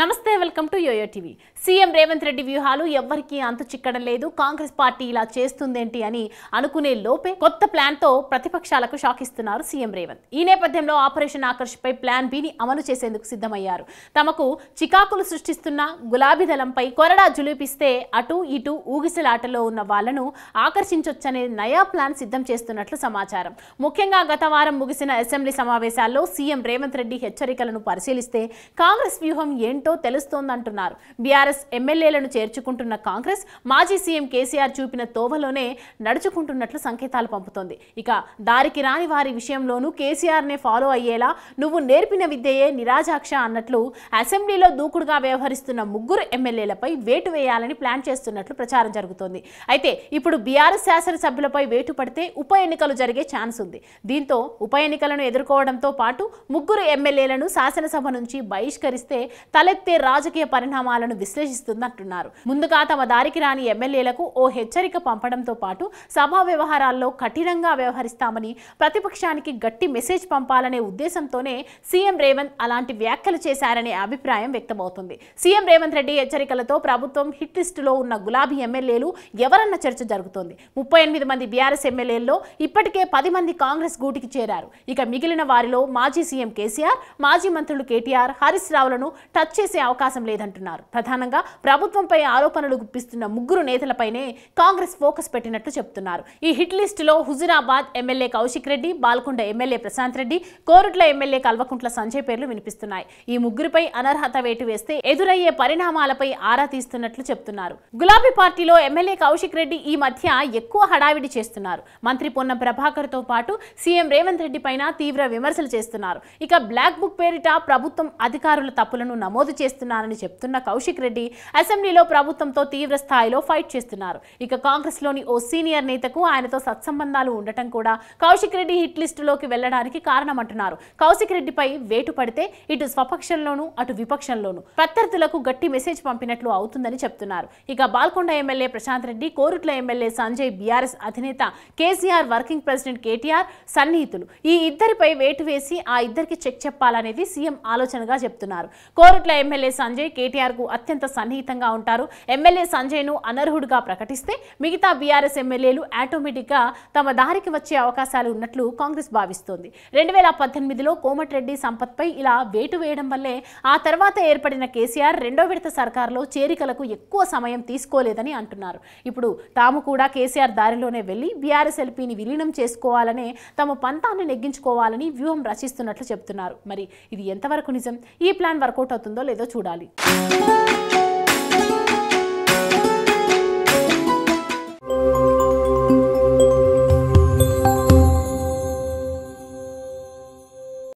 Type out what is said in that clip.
నమస్తే welcome to YoYo TV CM Revanth Reddy వ్యూహాలు ఎవ్వరికీ అంతు చిక్కడం లేదు కాంగ్రెస్ పార్టీ ఇలా చేస్తుందేంటి అని అనుకునే లోపే కొత్త ప్లాన్తో ప్రతిపక్షాలకు షాక్ ఇస్తున్నారు సీఎం రేవంత్ ఈ నేపథ్యంలో ఆపరేషన్ ఆకర్ష్పై ప్లాన్ బిని అమలు చేసేందుకు సిద్ధమయ్యారు తమకు చికాకులు సృష్టిస్తున్న గులాబీ దళంపై కొరడా జులిపిస్తే అటు ఇటు ఊగిసలాటలో ఉన్న వాళ్లను ఆకర్షించొచ్చనే నయా ప్లాన్ సిద్ధం చేస్తున్నట్లు సమాచారం ముఖ్యంగా గత వారం ముగిసిన అసెంబ్లీ సమావేశాల్లో సీఎం రేవంత్ రెడ్డి హెచ్చరికలను పరిశీలిస్తే కాంగ్రెస్ వ్యూహం ఏంటో తెలుస్తోందంటున్నారు బీఆర్ఎస్ ఎమ్మెల్యేలను చేర్చుకుంటున్న కాంగ్రెస్ మాజీ సీఎం కేసీఆర్ చూపిన తోవలోనే నడుచుకుంటున్నట్లు సంకేతాలు పంపుతోంది ఇక దారికి రాని వారి విషయంలోనూ కేసీఆర్నే ఫాలో అయ్యేలా నువ్వు నేర్పిన విద్యయే నిరాజాక్ష అన్నట్లు అసెంబ్లీలో దూకుడుగా వ్యవహరిస్తున్న ముగ్గురు ఎమ్మెల్యేలపై వేటు వేయాలని ప్లాన్ చేస్తున్నట్లు ప్రచారం జరుగుతోంది అయితే ఇప్పుడు బీఆర్ఎస్ శాసనసభ్యులపై వేటు పడితే ఉప ఎన్నికలు జరిగే ఛాన్స్ ఉంది దీంతో ఉప ఎన్నికలను ఎదుర్కోవడంతో పాటు ముగ్గురు ఎమ్మెల్యేలను శాసనసభ నుంచి బహిష్కరిస్తే తల తలెత్తే రాజకీయ పరిణామాలను విశ్లేషిస్తుందంటున్నారు ముందుగా తమ దారికి రాని ఎమ్మెల్యేలకు ఓ హెచ్చరిక పంపడంతో పాటు సభా వ్యవహారాల్లో కఠినంగా వ్యవహరిస్తామని ప్రతిపక్షానికి గట్టి మెసేజ్ పంపాలనే ఉద్దేశంతోనే సీఎం రేవంత్ అలాంటి వ్యాఖ్యలు చేశారనే అభిప్రాయం వ్యక్తమవుతుంది సీఎం రేవంత్ రెడ్డి హెచ్చరికలతో ప్రభుత్వం హిట్ లిస్టులో ఉన్న గులాబీ ఎమ్మెల్యేలు ఎవరన్న చర్చ జరుగుతోంది ముప్పై ఎనిమిది మంది బీఆర్ఎస్ ఎమ్మెల్యేల్లో ఇప్పటికే పది మంది కాంగ్రెస్ గూటికి చేరారు ఇక మిగిలిన వారిలో మాజీ సీఎం కేసీఆర్ మాజీ మంత్రులు కేటీఆర్ హరీష్ రావులను టచ్ చేసే అవకాశం లేదంటున్నారు ప్రధానంగా ప్రభుత్వంపై ఆరోపణలు గుప్పిస్తున్న ముగ్గురు నేతలపైనే కాంగ్రెస్ ఫోకస్ పెట్టినట్లు చెబుతున్నారు ఈ హిట్ లిస్టులో Huzurabad MLA Kaushik Reddy Balkonda MLA Prashant Reddy Korutla MLA Kalvakuntla Sanjay పేర్లు వినిపిస్తున్నాయి ఈ ముగ్గురిపై అనర్హత వేటు వేస్తే ఎదురయ్యే పరిణామాలపై ఆరా తీస్తున్నట్లు చెబుతున్నారు గులాబీ పార్టీలో ఎమ్మెల్యే కౌశిక్ రెడ్డి ఈ మధ్య ఎక్కువ హడావిడి చేస్తున్నారు మంత్రి పొన్న ప్రభాకర్తో పాటు సీఎం రేవంత్ రెడ్డి పైన తీవ్ర విమర్శలు చేస్తున్నారు ఇక బ్లాక్ బుక్ పేరిట ప్రభుత్వం అధికారుల తప్పులను నమోదు చేస్తున్నానని చెప్తున్న కౌశిక్ రెడ్డి అసెంబ్లీలో ప్రభుత్వంతో తీవ్ర స్థాయిలో ఫైట్ చేస్తున్నారు ఇక కాంగ్రెస్ లోని ఓ సీనియర్ నేతకు ఆయనతో సత్సంబంధాలు ఉండటం కూడా కౌశిక్ రెడ్డి హిట్ లిస్టులోకి వెళ్లడానికి కారణమంటున్నారు కౌశిక్ రెడ్డిపై వేటు పడితే ఇటు స్వపక్షంలోనూ అటు విపక్షంలోనూ ప్రత్యర్థులకు గట్టి మెసేజ్ పంపినట్లు అవుతుందని చెప్తున్నారు ఇక Balkonda MLA Prashant Reddy Korutla MLA Sanjay BRS అధినేత కేసీఆర్ వర్కింగ్ ప్రెసిడెంట్ కేటీఆర్ సన్నిహితులు ఈ ఇద్దరిపై వేటు వేసి ఆ ఇద్దరికి చెక్ చెప్పాలనేది సీఎం ఆలోచనగా చెప్తున్నారు కోరుట్ల ఎమ్మెల్యే సంజయ్ కేటీఆర్కు అత్యంత సన్నిహితంగా ఉంటారు ఎమ్మెల్యే సంజయ్ను అనర్హుడుగా ప్రకటిస్తే మిగతా బీఆర్ఎస్ ఎమ్మెల్యేలు ఆటోమేటిక్గా తమ దారికి వచ్చే అవకాశాలు ఉన్నట్లు కాంగ్రెస్ భావిస్తోంది రెండు వేల పద్దెనిమిదిలో కోమటిరెడ్డి సంపత్పై ఇలా వేటు వేయడం వల్లే ఆ తర్వాత ఏర్పడిన కేసీఆర్ రెండో విడత సర్కారులో చేరికలకు ఎక్కువ సమయం తీసుకోలేదని అంటున్నారు ఇప్పుడు తాము కూడా కేసీఆర్ దారిలోనే వెళ్ళి బీఆర్ఎస్ ఎల్పీని విలీనం చేసుకోవాలనే తమ పంతాన్ని నెగ్గించుకోవాలని వ్యూహం రచిస్తున్నట్లు చెబుతున్నారు మరి ఇది ఎంతవరకు నిజం ఈ ప్లాన్ వర్కౌట్ అవుతుందో లేదు లేదో చూడాలి